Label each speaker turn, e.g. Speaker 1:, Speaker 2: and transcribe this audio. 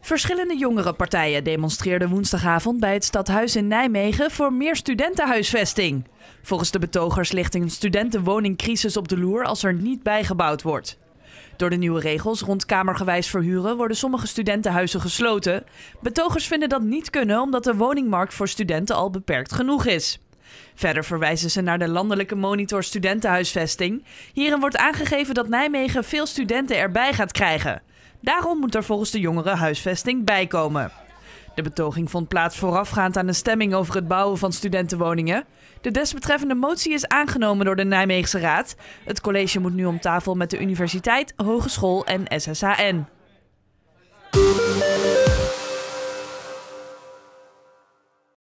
Speaker 1: Verschillende jongerenpartijen demonstreerden woensdagavond bij het stadhuis in Nijmegen voor meer studentenhuisvesting. Volgens de betogers ligt een studentenwoningcrisis op de loer als er niet bijgebouwd wordt. Door de nieuwe regels rond kamergewijs verhuren worden sommige studentenhuizen gesloten. Betogers vinden dat niet kunnen omdat de woningmarkt voor studenten al beperkt genoeg is. Verder verwijzen ze naar de landelijke monitor studentenhuisvesting. Hierin wordt aangegeven dat Nijmegen veel studenten erbij gaat krijgen. Daarom moet er volgens de jongeren huisvesting bijkomen. De betoging vond plaats voorafgaand aan een stemming over het bouwen van studentenwoningen. De desbetreffende motie is aangenomen door de Nijmeegse Raad. Het college moet nu om tafel met de universiteit, hogeschool en SSHN.